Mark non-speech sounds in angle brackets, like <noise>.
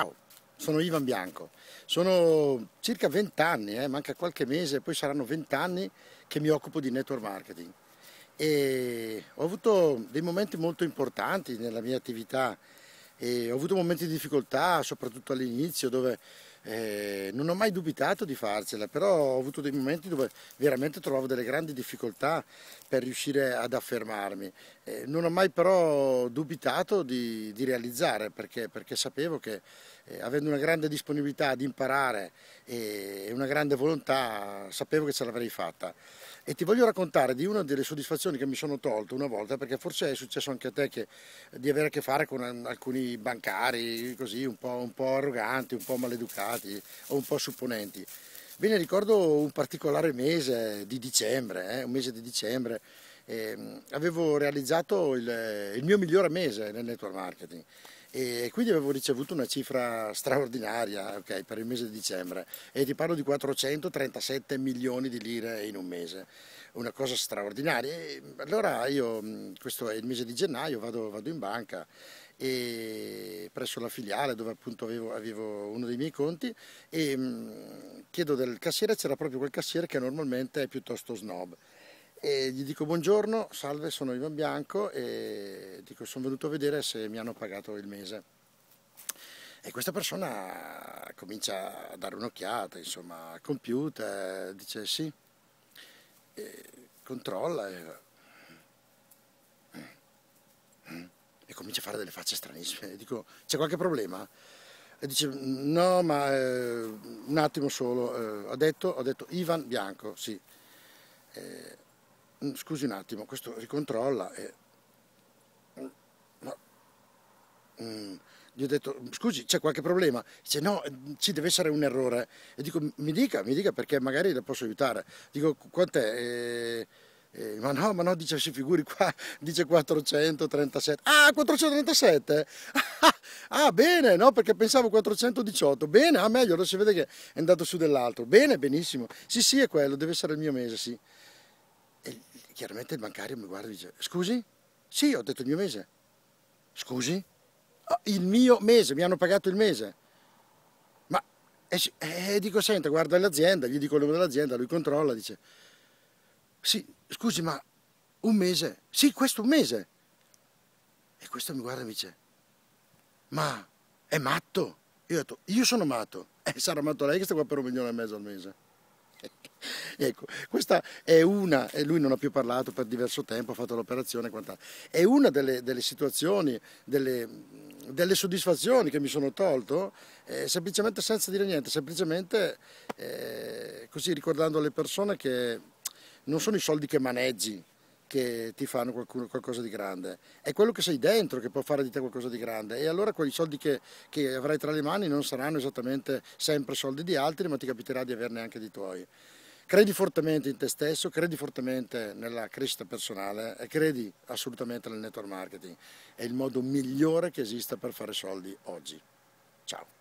Ciao, sono Ivan Bianco. Sono circa 20 anni, eh, manca qualche mese, poi saranno 20 anni che mi occupo di network marketing. E ho avuto dei momenti molto importanti nella mia attività e ho avuto momenti di difficoltà, soprattutto all'inizio, dove eh, non ho mai dubitato di farcela, però ho avuto dei momenti dove veramente trovavo delle grandi difficoltà per riuscire ad affermarmi. Eh, non ho mai però dubitato di, di realizzare perché, perché, sapevo che eh, avendo una grande disponibilità ad imparare e una grande volontà sapevo che ce l'avrei fatta e ti voglio raccontare di una delle soddisfazioni che mi sono tolto una volta, perché forse è successo anche a te che, di avere a che fare con alcuni bancari così un po', un po arroganti, un po' maleducati o un po' supponenti. Bene, ricordo un particolare mese di dicembre, eh, un mese di dicembre, eh, avevo realizzato il, il mio migliore mese nel network marketing e quindi avevo ricevuto una cifra straordinaria okay, per il mese di dicembre e ti parlo di 437 milioni di lire in un mese una cosa straordinaria e allora io mm, questo è il mese di gennaio vado, vado in banca e presso la filiale dove appunto avevo, avevo uno dei miei conti e mh, mm, chiedo del cassiere c'era proprio quel cassiere che normalmente è piuttosto snob e gli dico buongiorno, salve, sono Ivan Bianco e dico sono venuto a vedere se mi hanno pagato il mese. E questa persona comincia a dare un'occhiata, insomma, al computer, dice sì, e controlla e... e comincia a fare delle facce stranissime. E dico c'è qualche problema? e dice no ma eh, un attimo solo eh, ho detto ho detto Ivan Bianco sì eh, Mm, scusi un attimo, questo ricontrolla e... Ma... Mm. Gli ho detto, scusi, c'è qualche problema? Dice, no, mm, ci deve essere un errore. E dico, mi dica, mi dica perché magari la posso aiutare. Dico, quant'è? Eh, eh, ma no, ma no, dice, si figuri qua, <laughs> dice 437. Ah, 437? <laughs> ah, bene, no, perché pensavo 418. Bene, ah, meglio, allora si vede che è andato su dell'altro. Bene, benissimo. Sì, sì, è quello, deve essere il mio mese, sì chiaramente il bancario mi guarda e dice, scusi? Sì, ho detto il mio mese. Scusi? Oh, il mio mese, mi hanno pagato il mese. Ma eh, eh, dico, senta, guarda l'azienda, gli dico il nome dell'azienda, lui controlla, dice, sì, scusi, ma un mese? Sì, questo un mese. E questo mi guarda e mi dice, ma è matto? Io ho detto, io sono matto. E <laughs> eh, sarà matto lei che sta qua per un milione e mezzo al mese. <laughs> Ecco, questa è una, e lui non ha più parlato per diverso tempo, ha fatto l'operazione è una delle, delle situazioni, delle, delle, soddisfazioni che mi sono tolto, eh, semplicemente senza dire niente, semplicemente eh, così ricordando alle persone che non sono i soldi che maneggi che ti fanno qualcuno, qualcosa di grande, è quello che sei dentro che può fare di te qualcosa di grande e allora quei soldi che, che avrai tra le mani non saranno esattamente sempre soldi di altri ma ti capiterà di averne anche di tuoi credi fortemente in te stesso, credi fortemente nella crescita personale e credi assolutamente nel network marketing. È il modo migliore che esista per fare soldi oggi. Ciao.